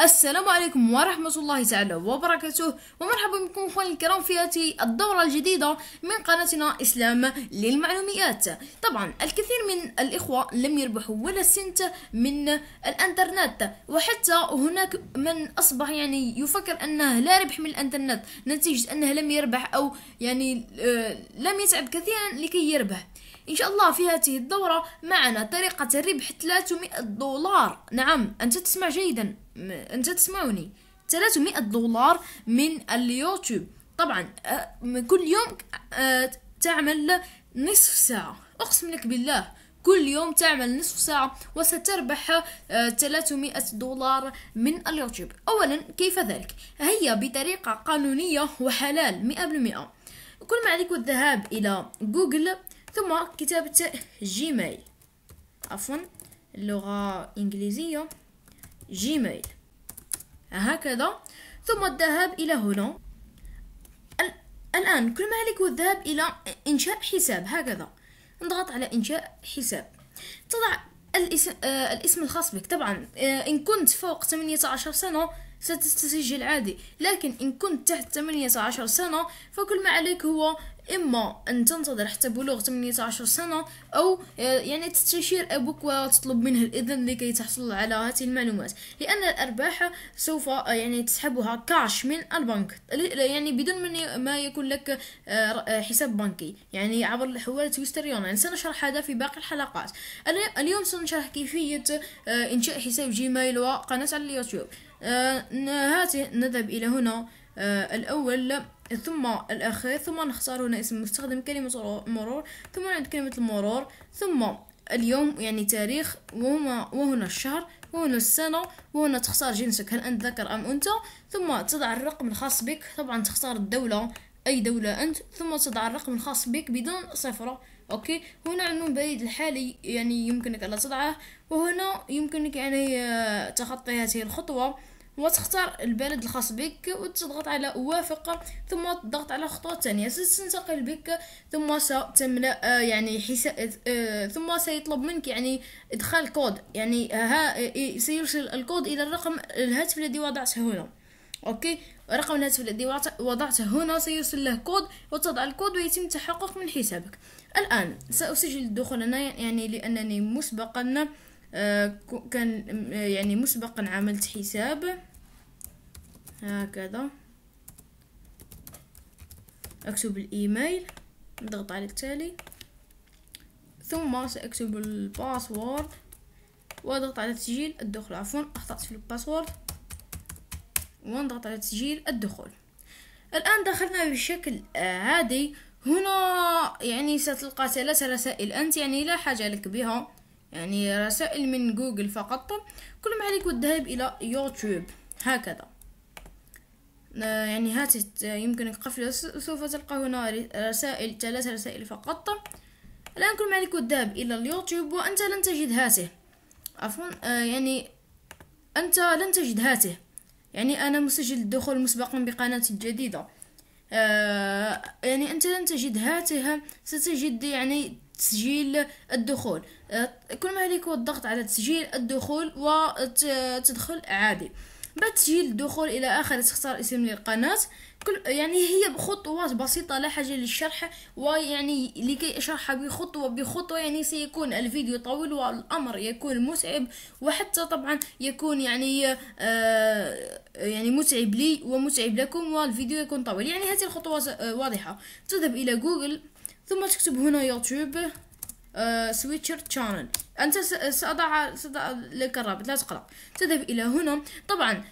السلام عليكم ورحمة الله تعالى وبركاته ومرحبا بكم اخواني الكرام في هذه الدورة الجديدة من قناتنا اسلام للمعلوميات طبعا الكثير من الاخوة لم يربحوا ولا سنت من الانترنت وحتى هناك من اصبح يعني يفكر انه لا ربح من الانترنت نتيجة انه لم يربح او يعني آه، لم يتعب كثيرا لكي يربح إن شاء الله في هذه الدورة معنا طريقة ربح 300 دولار نعم أنت تسمع جيدا انت تسمعني 300 دولار من اليوتيوب طبعا كل يوم تعمل نصف ساعة اقسم لك بالله كل يوم تعمل نصف ساعة وستربح 300 دولار من اليوتيوب أولا كيف ذلك؟ هي بطريقة قانونية وحلال 100% كل ما عليك الذهاب إلى جوجل ثم كتابة جيميل عفوا اللغة إنجليزية جيميل هكذا ثم الذهاب إلى هنا الآن كل ما عليك هو الذهاب إلى إنشاء حساب هكذا نضغط على إنشاء حساب تضع الاسم, آه الاسم الخاص بك طبعا آه إن كنت فوق 18 سنة ستستسجل عادي لكن إن كنت تحت 18 سنة فكل ما عليك هو اما ان تنتظر حتى بلوغ 18 سنه او آه، يعني تستشير ابوك وتطلب منه الاذن لكي تحصل على هذه المعلومات لان الارباح سوف آه، يعني تسحبها كاش من البنك يعني بدون من ما يكون لك آه، حساب بنكي يعني عبر الحوالة تويستر يعني سنشرح هذا في باقي الحلقات اليوم سنشرح كيفيه انشاء حساب جيميل وقناه على اليوتيوب هاته نذهب الى هنا الأول ثم الأخير ثم نختار هنا اسم المستخدم كلمة مرور ثم عند كلمة المرور ثم اليوم يعني تاريخ وهما وهنا الشهر وهنا السنة وهنا تختار جنسك هل أنت ذكر أم أنثى ثم تضع الرقم الخاص بك طبعا تختار الدولة أي دولة أنت ثم تضع الرقم الخاص بك بدون صفر أوكي هنا عنوان البريد الحالي يعني يمكنك ألا تضعه وهنا يمكنك يعني آه، تخطي هذه الخطوة وتختار البلد الخاص بك وتضغط على وافق ثم تضغط على الخطوة الثانية ستنتقل بك ثم ستملأ آه، يعني حساب آه، ثم سيطلب منك يعني إدخال كود يعني ها سيرسل الكود إلى الرقم الهاتف الذي وضعته هنا أوكي رقم الهاتف الذي وضعته هنا سيرسل له كود وتضع الكود ويتم التحقق من حسابك الآن سأسجل الدخول هنا يعني لأنني مسبقا آه، كان آه، يعني مسبقا عملت حساب هكذا أكتب الإيميل نضغط على التالي ثم سأكتب الباسورد وأضغط على تسجيل الدخول عفوا أخطأت في الباسورد ونضغط على تسجيل الدخول الآن دخلنا بشكل عادي آه، هنا يعني ستلقى ثلاث رسائل أنت يعني لا حاجة لك بها يعني رسائل من جوجل فقط كل ما عليك الذهاب إلى يوتيوب هكذا يعني هات يمكنك قفل سوف تلقى هنا رسائل ثلاث رسائل فقط الآن كل ما عليك الذهاب إلى اليوتيوب وأنت لن تجد هاته عفوا آه، يعني أنت لن تجد هاته يعني أنا مسجل الدخول مسبقا بقناتي الجديدة آه، يعني أنت لن تجد هاته ستجد يعني تسجيل الدخول أه، كل ما عليك هو الضغط على تسجيل الدخول وتدخل عادي بعد تسجيل الدخول الى اخر تختار اسم للقناه كل يعني هي بخطوات بسيطة لا حاجة للشرح ويعني لكي أشرحها بخطوة بخطوة يعني سيكون الفيديو طويل والأمر يكون متعب وحتى طبعا يكون يعني آه يعني متعب لي ومتعب لكم والفيديو يكون طويل يعني هذه الخطوات واضحة تذهب إلى جوجل ثم تكتب هنا يوتيوب سويتشر سويتشر شانل انت سأضع, سأضع لك الرابط لا تقلق تذهب الى هنا طبعا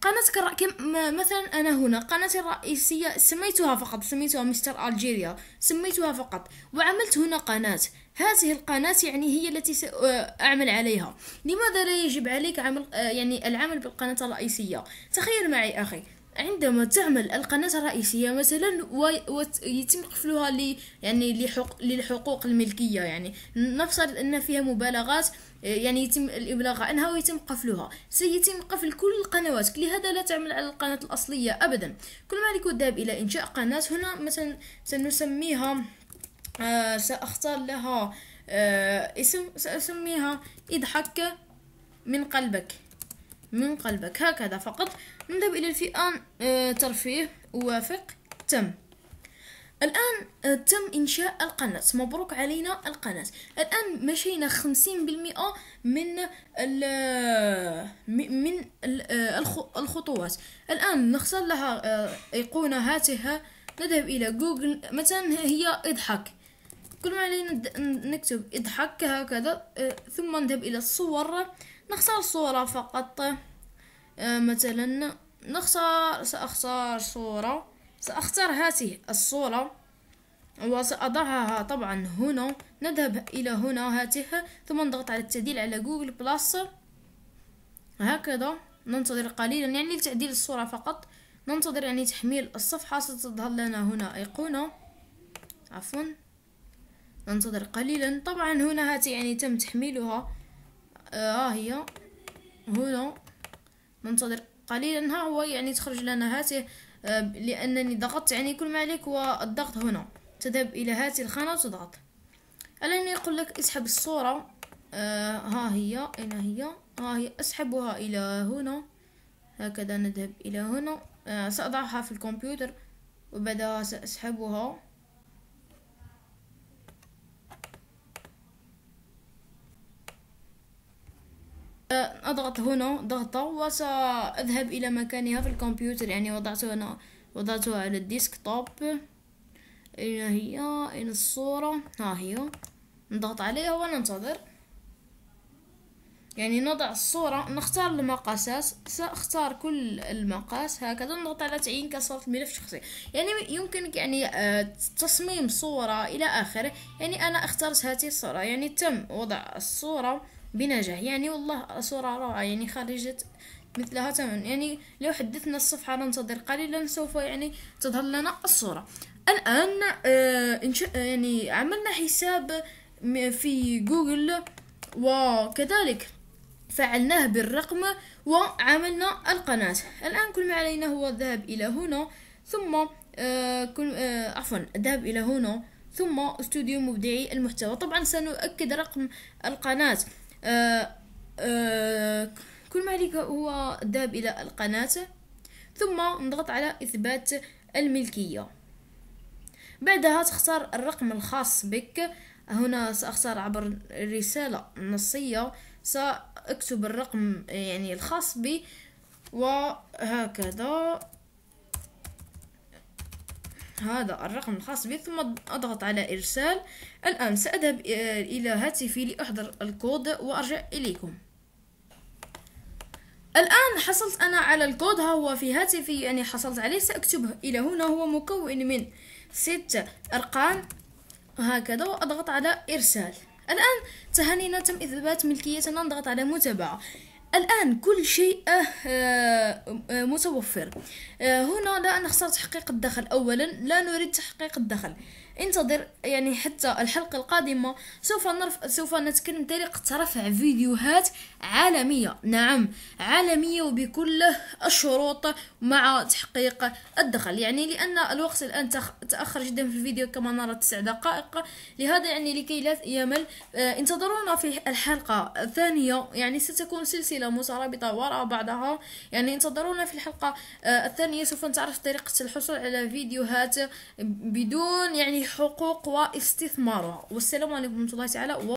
قناتك الرأ... كم... مثلا انا هنا قناتي الرئيسيه سميتها فقط سميتها مستر الجيريا سميتها فقط وعملت هنا قناه هذه القناة يعني هي التي سأعمل آه، عليها لماذا لا يجب عليك عمل آه، يعني العمل بالقناة الرئيسية تخيل معي أخي عندما تعمل القناة الرئيسية مثلا ويتم قفلها لي يعني لحق للحقوق الملكية يعني نفترض أن فيها مبالغات يعني يتم الإبلاغ عنها ويتم قفلها سيتم قفل كل القنوات لهذا لا تعمل على القناة الأصلية أبدا كل عليك الذهاب إلى إنشاء قناة هنا مثلا سنسميها آه سأختار لها آه اسم سأسميها اضحك من قلبك من قلبك هكذا فقط نذهب إلى الفئة آه، ترفيه وافق تم الآن آه، تم إنشاء القناة مبروك علينا القناة الآن مشينا خمسين بالمئة من ال آه، من ال الخطوات الآن نختار لها أيقونة هاتها نذهب إلى جوجل مثلا هي اضحك كل ما علينا نكتب اضحك هكذا ثم نذهب إلى الصور نختار صورة فقط آه، مثلا نختار سأختار صورة سأختار هذه الصورة وسأضعها طبعا هنا نذهب إلى هنا هاته ثم نضغط على التعديل على جوجل بلس هكذا ننتظر قليلا يعني لتعديل الصورة فقط ننتظر يعني تحميل الصفحة ستظهر لنا هنا أيقونة عفوا ننتظر قليلا طبعا هنا هاتي يعني تم تحميلها آه، ها هي هنا ننتظر قليلا ها هو يعني تخرج لنا هاته آه، لأنني ضغطت يعني كل ما عليك هو الضغط هنا تذهب إلى هاته الخانة وتضغط الآن يقول لك اسحب الصورة آه ها هي أين هي ها هي أسحبها إلى هنا هكذا نذهب إلى هنا آه سأضعها في الكمبيوتر وبعدها سأسحبها أضغط هنا ضغطة وسأذهب إلى مكانها في الكمبيوتر يعني وضعتها هنا وضعتها على الديسك توب أين هي أين الصورة ها هي نضغط عليها وننتظر يعني نضع الصورة نختار المقاسات سأختار كل المقاس هكذا نضغط على تعيين كصورة ملف شخصي يعني يمكنك يعني آه، تصميم صورة إلى آخره يعني أنا اخترت هذه الصورة يعني تم وضع الصورة بنجاح يعني والله صورة رائعة يعني خرجت مثلها تماما يعني لو حدثنا الصفحة ننتظر قليلا سوف يعني تظهر لنا الصورة الآن آه يعني عملنا حساب في جوجل وكذلك فعلناه بالرقم وعملنا القناة الآن كل ما علينا هو الذهاب إلى هنا ثم آه كل آه عفوا الذهاب إلى هنا ثم استوديو مبدعي المحتوى طبعا سنؤكد رقم القناة آه، آه، كل ما عليك هو الذهاب إلى القناة ثم نضغط على إثبات الملكية بعدها تختار الرقم الخاص بك هنا سأختار عبر الرسالة النصية سأكتب الرقم يعني الخاص بي وهكذا هذا الرقم الخاص بي ثم أضغط على إرسال الآن سأذهب آه، إلى هاتفي لأحضر الكود وأرجع إليكم الآن حصلت أنا على الكود ها هو في هاتفي يعني حصلت عليه سأكتبه إلى هنا هو مكون من ست أرقام هكذا وأضغط على إرسال الآن تهانينا تم إثبات ملكيتنا نضغط على متابعة الآن كل شيء آه، آه، آه، متوفر هنا لا نخسر تحقيق الدخل أولا لا نريد تحقيق الدخل انتظر يعني حتى الحلقة القادمة سوف نرف... سوف نتكلم طريقة رفع فيديوهات عالمية نعم عالمية وبكل الشروط مع تحقيق الدخل يعني لأن الوقت الآن تخ... تأخر جدا في الفيديو كما نرى تسع دقائق لهذا يعني لكي لا يمل آه، انتظرونا في الحلقة الثانية يعني ستكون سلسلة مترابطة وراء بعضها يعني انتظرونا في الحلقة آه، الثانية سوف نتعرف طريقة الحصول على فيديوهات بدون يعني حقوق واستثمارها والسلام عليكم ورحمه الله تعالى